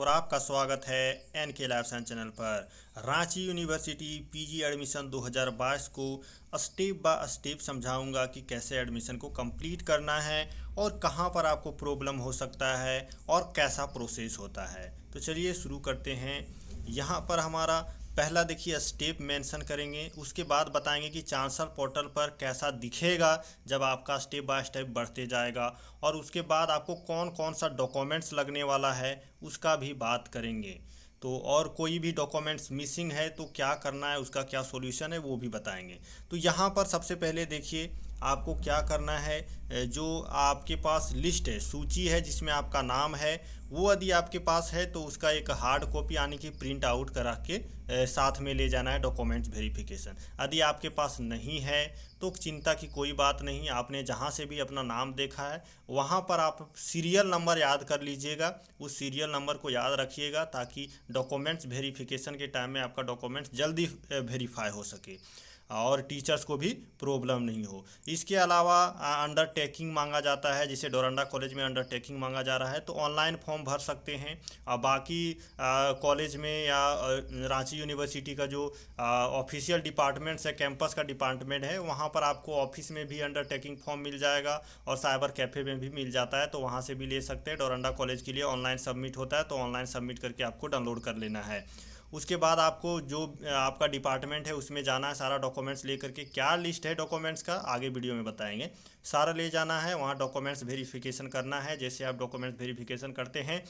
और आपका स्वागत है एन के लाइफ साइंस चैनल पर रांची यूनिवर्सिटी पीजी एडमिशन 2022 को स्टेप बाय स्टेप समझाऊंगा कि कैसे एडमिशन को कंप्लीट करना है और कहां पर आपको प्रॉब्लम हो सकता है और कैसा प्रोसेस होता है तो चलिए शुरू करते हैं यहां पर हमारा पहला देखिए स्टेप मेंशन करेंगे उसके बाद बताएंगे कि चांसलर पोर्टल पर कैसा दिखेगा जब आपका स्टेप बाय स्टेप बढ़ते जाएगा और उसके बाद आपको कौन कौन सा डॉक्यूमेंट्स लगने वाला है उसका भी बात करेंगे तो और कोई भी डॉक्यूमेंट्स मिसिंग है तो क्या करना है उसका क्या सॉल्यूशन है वो भी बताएंगे तो यहाँ पर सबसे पहले देखिए आपको क्या करना है जो आपके पास लिस्ट है सूची है जिसमें आपका नाम है वो यदि आपके पास है तो उसका एक हार्ड कॉपी यानी कि प्रिंट आउट करा के साथ में ले जाना है डॉक्यूमेंट्स वेरिफिकेशन यदि आपके पास नहीं है तो चिंता की कोई बात नहीं आपने जहाँ से भी अपना नाम देखा है वहाँ पर आप सीरियल नंबर याद कर लीजिएगा उस सीरियल नंबर को याद रखिएगा ताकि डॉक्यूमेंट्स वेरीफिकेशन के टाइम में आपका डॉक्यूमेंट्स जल्दी वेरीफाई हो सके और टीचर्स को भी प्रॉब्लम नहीं हो इसके अलावा अंडरटेकिंग मांगा जाता है जिसे डोरंडा कॉलेज में अंडरटेकिंग मांगा जा रहा है तो ऑनलाइन फॉर्म भर सकते हैं और बाकी कॉलेज में या रांची यूनिवर्सिटी का जो ऑफिशियल डिपार्टमेंट्स है कैंपस का डिपार्टमेंट है वहाँ पर आपको ऑफिस में भी अंडरटेकिंग फॉर्म मिल जाएगा और साइबर कैफ़े में भी मिल जाता है तो वहाँ से भी ले सकते हैं डोरंडा कॉलेज के लिए ऑनलाइन सबमिट होता है तो ऑनलाइन सबमिट करके आपको डाउनलोड कर लेना है उसके बाद आपको जो आपका डिपार्टमेंट है उसमें जाना है सारा डॉक्यूमेंट्स ले करके क्या लिस्ट है डॉक्यूमेंट्स का आगे वीडियो में बताएंगे सारा ले जाना है वहाँ डॉक्यूमेंट्स वेरीफिकेशन करना है जैसे आप डॉक्यूमेंट्स वेरीफ़िकेशन करते हैं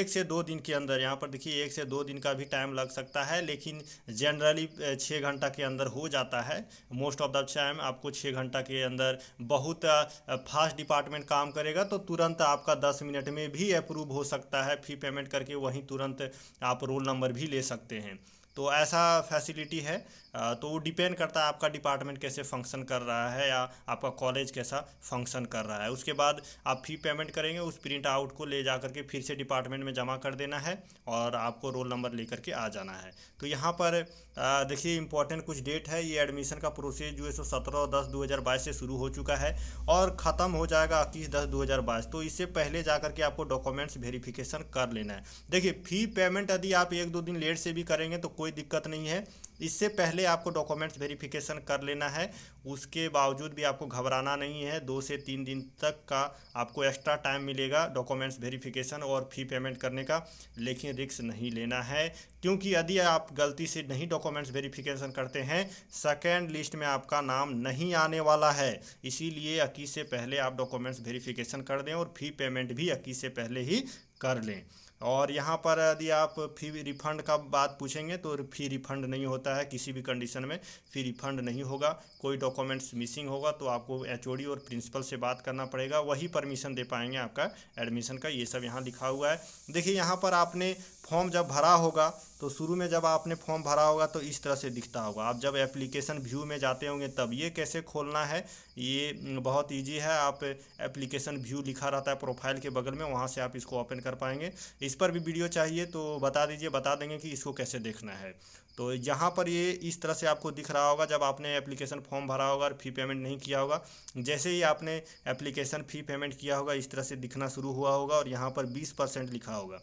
एक से दो दिन के अंदर यहाँ पर देखिए एक से दो दिन का भी टाइम लग सकता है लेकिन जनरली छः घंटा के अंदर हो जाता है मोस्ट ऑफ द टाइम आपको छः घंटा के अंदर बहुत फास्ट डिपार्टमेंट काम करेगा तो तुरंत आपका दस मिनट में भी अप्रूव हो सकता है फी पेमेंट करके वहीं तुरंत आप रोल नंबर भी ले सकते सकते हैं तो ऐसा फैसिलिटी है तो वो डिपेंड करता है आपका डिपार्टमेंट कैसे फंक्शन कर रहा है या आपका कॉलेज कैसा फंक्शन कर रहा है उसके बाद आप फी पेमेंट करेंगे उस प्रिंट आउट को ले जा करके फिर से डिपार्टमेंट में जमा कर देना है और आपको रोल नंबर लेकर के आ जाना है तो यहाँ पर देखिए इंपॉर्टेंट कुछ डेट है ये एडमिशन का प्रोसेस जो है सो सत्रह दस दो हज़ार बाईस से शुरू हो चुका है और ख़त्म हो जाएगा इक्कीस दस दो हज़ार बाईस तो इससे पहले जा करके आपको डॉक्यूमेंट्स वेरीफिकेशन कर लेना है देखिए फ़ी पेमेंट यदि आप एक दो दिन लेट से भी करेंगे तो कोई कोई दिक्कत नहीं है इससे पहले आपको डॉक्यूमेंट्स वेरिफिकेशन कर लेना है उसके बावजूद भी आपको घबराना नहीं है दो से तीन दिन तक का आपको एक्स्ट्रा टाइम मिलेगा डॉक्यूमेंट्स वेरिफिकेशन और फी पेमेंट करने का लेकिन रिक्स नहीं लेना है क्योंकि यदि आप गलती से नहीं डॉक्यूमेंट्स वेरिफिकेशन करते हैं सेकेंड लिस्ट में आपका नाम नहीं आने वाला है इसीलिए अकी से पहले आप डॉक्यूमेंट्स वेरीफिकेशन कर दें और फी पेमेंट भी अकी से पहले ही कर लें और यहाँ पर यदि आप फी रिफंड का बात पूछेंगे तो फी रिफंड नहीं होता होता है किसी भी कंडीशन में फिर रिफंड नहीं होगा कोई डॉक्यूमेंट्स मिसिंग होगा तो आपको एच और प्रिंसिपल से बात करना पड़ेगा वही परमिशन दे पाएंगे आपका एडमिशन का ये सब यहाँ लिखा हुआ है देखिए यहाँ पर आपने फॉर्म जब भरा होगा तो शुरू में जब आपने फॉर्म भरा होगा तो इस तरह से दिखता होगा आप जब एप्लीकेशन व्यू में जाते होंगे तब ये कैसे खोलना है ये बहुत इजी है आप एप्लीकेशन व्यू लिखा रहता है प्रोफाइल के बगल में वहाँ से आप इसको ओपन कर पाएंगे इस पर भी वीडियो चाहिए तो बता दीजिए बता देंगे कि इसको कैसे देखना है तो यहाँ पर ये इस तरह से आपको दिख रहा होगा जब आपने एप्लीकेशन फॉर्म भरा होगा और फी पेमेंट नहीं किया होगा जैसे ही आपने एप्लीकेशन फ़ी पेमेंट किया होगा इस तरह से दिखना शुरू हुआ होगा और यहाँ पर बीस परसेंट लिखा होगा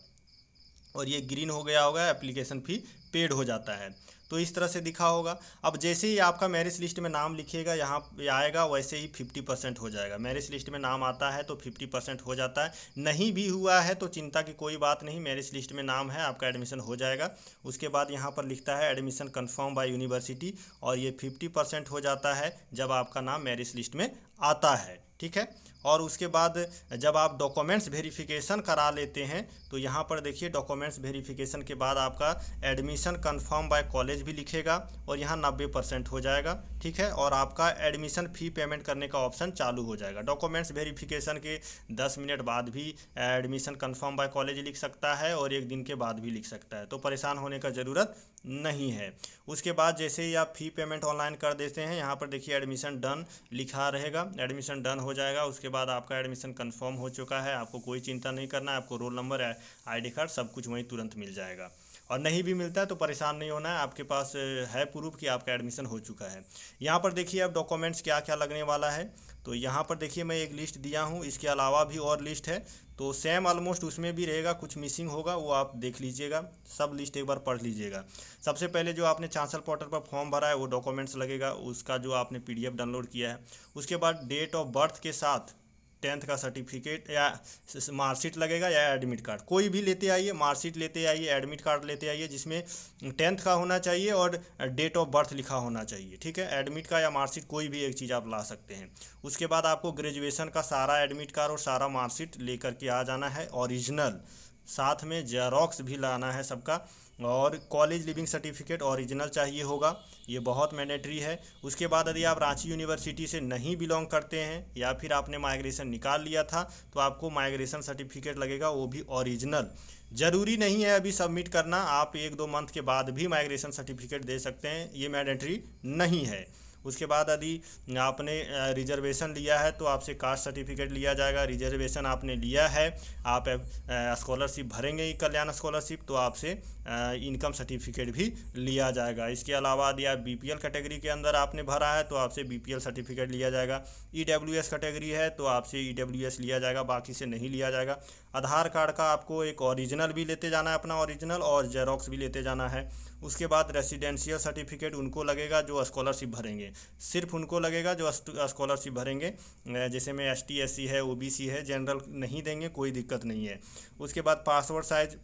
और ये ग्रीन हो गया होगा एप्लीकेशन फ़ी पेड हो जाता है तो इस तरह से दिखा होगा अब जैसे ही आपका मैरिज लिस्ट में नाम लिखिएगा यहाँ आएगा वैसे ही फिफ्टी परसेंट हो जाएगा मैरिज लिस्ट में नाम आता है तो फिफ्टी परसेंट हो जाता है नहीं भी हुआ है तो चिंता की कोई बात नहीं मैरिज लिस्ट में नाम है आपका एडमिशन हो जाएगा उसके बाद यहाँ पर लिखता है एडमिशन कन्फर्म बाई यूनिवर्सिटी और ये फिफ्टी परसेंट हो जाता है जब आपका नाम मैरिज लिस्ट में आता है ठीक है और उसके बाद जब आप डॉक्यूमेंट्स वेरिफिकेशन करा लेते हैं तो यहाँ पर देखिए डॉक्यूमेंट्स वेरिफिकेशन के बाद आपका एडमिशन कंफर्म बाय कॉलेज भी लिखेगा और यहाँ नब्बे परसेंट हो जाएगा ठीक है और आपका एडमिशन फ़ी पेमेंट करने का ऑप्शन चालू हो जाएगा डॉक्यूमेंट्स वेरिफिकेशन के दस मिनट बाद भी एडमिशन कन्फर्म बाय कॉलेज लिख सकता है और एक दिन के बाद भी लिख सकता है तो परेशान होने का ज़रूरत नहीं है उसके बाद जैसे ही आप फ़ी पेमेंट ऑनलाइन कर देते हैं यहाँ पर देखिए एडमिशन डन लिखा रहेगा जाएगा एडमिशन डन हो जाएगा उसके बाद आपका एडमिशन कंफर्म हो चुका है आपको कोई चिंता नहीं करना है आपको रोल नंबर आईडी कार्ड सब कुछ वहीं तुरंत मिल जाएगा और नहीं भी मिलता है तो परेशान नहीं होना है आपके पास है प्रूफ कि आपका एडमिशन हो चुका है यहाँ पर देखिए अब डॉक्यूमेंट्स क्या क्या लगने वाला है तो यहाँ पर देखिए मैं एक लिस्ट दिया हूँ इसके अलावा भी और लिस्ट है तो सेम ऑलमोस्ट उसमें भी रहेगा कुछ मिसिंग होगा वो आप देख लीजिएगा सब लिस्ट एक बार पढ़ लीजिएगा सबसे पहले जो आपने चांसल पोर्टल पर फॉर्म भरा है वो डॉक्यूमेंट्स लगेगा उसका जो आपने पीडीएफ डाउनलोड किया है उसके बाद डेट ऑफ बर्थ के साथ टेंथ का सर्टिफिकेट या मार्कशीट लगेगा या एडमिट कार्ड कोई भी लेते आइए मार्कशीट लेते आइए एडमिट कार्ड लेते आइए जिसमें टेंथ का होना चाहिए और डेट ऑफ बर्थ लिखा होना चाहिए ठीक है एडमिट का या मार्कशीट कोई भी एक चीज़ आप ला सकते हैं उसके बाद आपको ग्रेजुएशन का सारा एडमिट कार्ड और सारा मार्कशीट लेकर के आ जाना है ओरिजिनल साथ में जेरोक्स भी लाना है सबका और कॉलेज लिविंग सर्टिफिकेट ओरिजिनल चाहिए होगा ये बहुत मैंडेटरी है उसके बाद यदि आप रांची यूनिवर्सिटी से नहीं बिलोंग करते हैं या फिर आपने माइग्रेशन निकाल लिया था तो आपको माइग्रेशन सर्टिफिकेट लगेगा वो भी ओरिजिनल ज़रूरी नहीं है अभी सबमिट करना आप एक दो मंथ के बाद भी माइग्रेशन सर्टिफिकेट दे सकते हैं ये मैंडेटरी नहीं है उसके बाद यदि आपने रिजर्वेशन लिया है तो आपसे कास्ट सर्टिफिकेट लिया जाएगा रिजर्वेशन आपने लिया है आप स्कॉलरशिप भरेंगे ही कल्याण स्कॉलरशिप तो आपसे इनकम सर्टिफिकेट भी लिया जाएगा इसके अलावा यदि आप बी कैटेगरी के अंदर आपने भरा है तो आपसे बी सर्टिफिकेट लिया जाएगा ई e कैटेगरी है तो आपसे ई e लिया जाएगा बाकी से नहीं लिया जाएगा आधार कार्ड का आपको एक ओरिजिनल भी लेते जाना है अपना ओरिजिनल और जेरोक्स भी लेते जाना है उसके बाद रेसिडेंशियल सर्टिफिकेट उनको लगेगा जो स्कॉलरशिप भरेंगे सिर्फ उनको लगेगा जो स्कॉलरशिप भरेंगे जैसे में एस टी है ओ है जनरल नहीं देंगे कोई दिक्कत नहीं है उसके बाद पासवर्ड साइज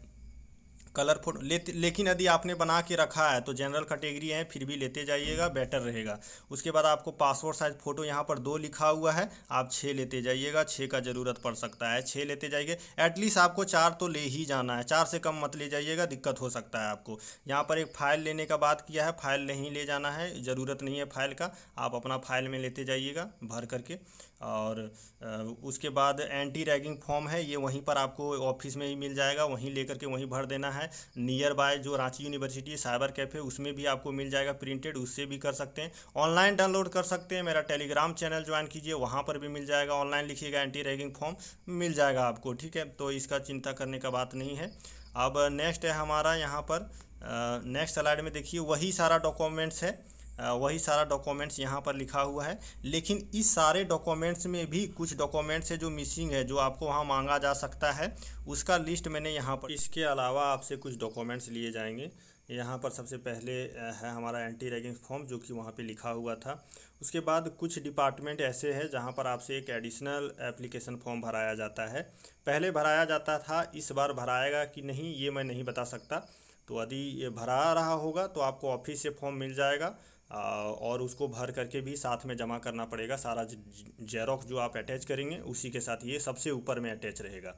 कलर फोटो ले, लेकिन यदि आपने बना के रखा है तो जनरल कैटेगरी है फिर भी लेते जाइएगा बेटर रहेगा उसके बाद आपको पासपोर्ट साइज फ़ोटो यहाँ पर दो लिखा हुआ है आप छः लेते जाइएगा छः का ज़रूरत पड़ सकता है छः लेते जाइए एटलीस्ट आपको चार तो ले ही जाना है चार से कम मत ले जाइएगा दिक्कत हो सकता है आपको यहाँ पर एक फ़ाइल लेने का बात किया है फाइल नहीं ले जाना है ज़रूरत नहीं है फाइल का आप अपना फाइल में लेते जाइएगा भर करके और उसके बाद एंटी रैगिंग फॉर्म है ये वहीं पर आपको ऑफिस में ही मिल जाएगा वहीं ले करके वहीं भर देना है है नियर बाय जो रांची यूनिवर्सिटी साइबर कैफे उसमें भी आपको मिल जाएगा प्रिंटेड उससे भी कर सकते हैं ऑनलाइन डाउनलोड कर सकते हैं मेरा टेलीग्राम चैनल ज्वाइन कीजिए वहाँ पर भी मिल जाएगा ऑनलाइन लिखिएगा एंटी रैगिंग फॉर्म मिल जाएगा आपको ठीक है तो इसका चिंता करने का बात नहीं है अब नेक्स्ट है हमारा यहाँ पर नेक्स्ट स्लाइड में देखिए वही सारा डॉक्यूमेंट्स है वही सारा डॉक्यूमेंट्स यहाँ पर लिखा हुआ है लेकिन इस सारे डॉक्यूमेंट्स में भी कुछ डॉक्यूमेंट्स है जो मिसिंग है जो आपको वहाँ मांगा जा सकता है उसका लिस्ट मैंने यहाँ पर इसके अलावा आपसे कुछ डॉक्यूमेंट्स लिए जाएंगे यहाँ पर सबसे पहले है हमारा एंटी रैगिंग फॉर्म जो कि वहाँ पे लिखा हुआ था उसके बाद कुछ डिपार्टमेंट ऐसे हैं जहाँ पर आपसे एक एडिशनल एप्लीकेशन फॉर्म भराया जाता है पहले भराया जाता था इस बार भराएगा कि नहीं ये मैं नहीं बता सकता तो यदि ये भरा रहा होगा तो आपको ऑफिस से फॉर्म मिल जाएगा और उसको भर करके भी साथ में जमा करना पड़ेगा सारा जेरोक्स जो आप अटैच करेंगे उसी के साथ ये सबसे ऊपर में अटैच रहेगा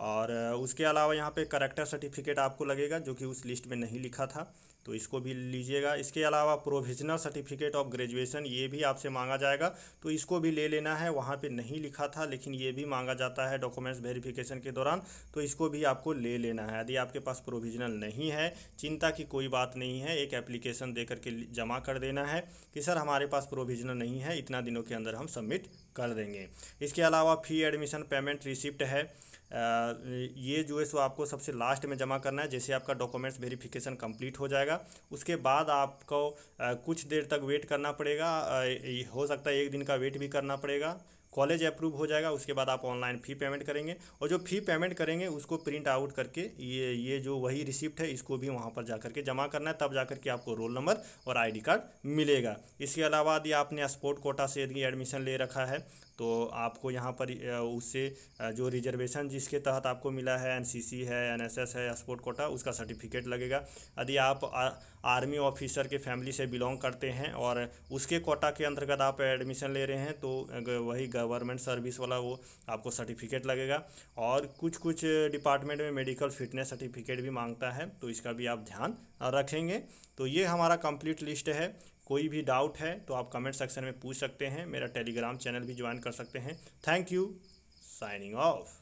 और उसके अलावा यहाँ पे करेक्टर सर्टिफिकेट आपको लगेगा जो कि उस लिस्ट में नहीं लिखा था तो इसको भी लीजिएगा इसके अलावा प्रोविजनल सर्टिफिकेट ऑफ ग्रेजुएशन ये भी आपसे मांगा जाएगा तो इसको भी ले लेना है वहाँ पे नहीं लिखा था लेकिन ये भी मांगा जाता है डॉक्यूमेंट्स वेरिफिकेशन के दौरान तो इसको भी आपको ले लेना है यदि आपके पास प्रोविजनल नहीं है चिंता की कोई बात नहीं है एक एप्लीकेशन दे करके जमा कर देना है कि सर हमारे पास प्रोविजनल नहीं है इतना दिनों के अंदर हम सबमिट कर देंगे इसके अलावा फ़ी एडमिशन पेमेंट रिसिप्ट है ये जो है सो आपको सबसे लास्ट में जमा करना है जैसे आपका डॉक्यूमेंट्स वेरिफिकेशन कंप्लीट हो जाएगा उसके बाद आपको कुछ देर तक वेट करना पड़ेगा हो सकता है एक दिन का वेट भी करना पड़ेगा कॉलेज अप्रूव हो जाएगा उसके बाद आप ऑनलाइन फ़ी पेमेंट करेंगे और जो फ़ी पेमेंट करेंगे उसको प्रिंट आउट करके ये ये जो वही रिसिप्ट है इसको भी वहाँ पर जा करके जमा करना है तब जा करके आपको रोल नंबर और आईडी कार्ड मिलेगा इसके अलावा यदि आपने स्पोर्ट कोटा से यदि एडमिशन ले रखा है तो आपको यहाँ पर उससे जो रिजर्वेशन जिसके तहत आपको मिला है एन है एन है स्पोर्ट कोटा उसका सर्टिफिकेट लगेगा यदि आप आर्मी ऑफिसर के फैमिली से बिलोंग करते हैं और उसके कोटा के अंतर्गत आप एडमिशन ले रहे हैं तो वही गवर्नमेंट सर्विस वाला वो आपको सर्टिफिकेट लगेगा और कुछ कुछ डिपार्टमेंट में मेडिकल फिटनेस सर्टिफिकेट भी मांगता है तो इसका भी आप ध्यान रखेंगे तो ये हमारा कंप्लीट लिस्ट है कोई भी डाउट है तो आप कमेंट सेक्शन में पूछ सकते हैं मेरा टेलीग्राम चैनल भी ज्वाइन कर सकते हैं थैंक यू साइनिंग ऑफ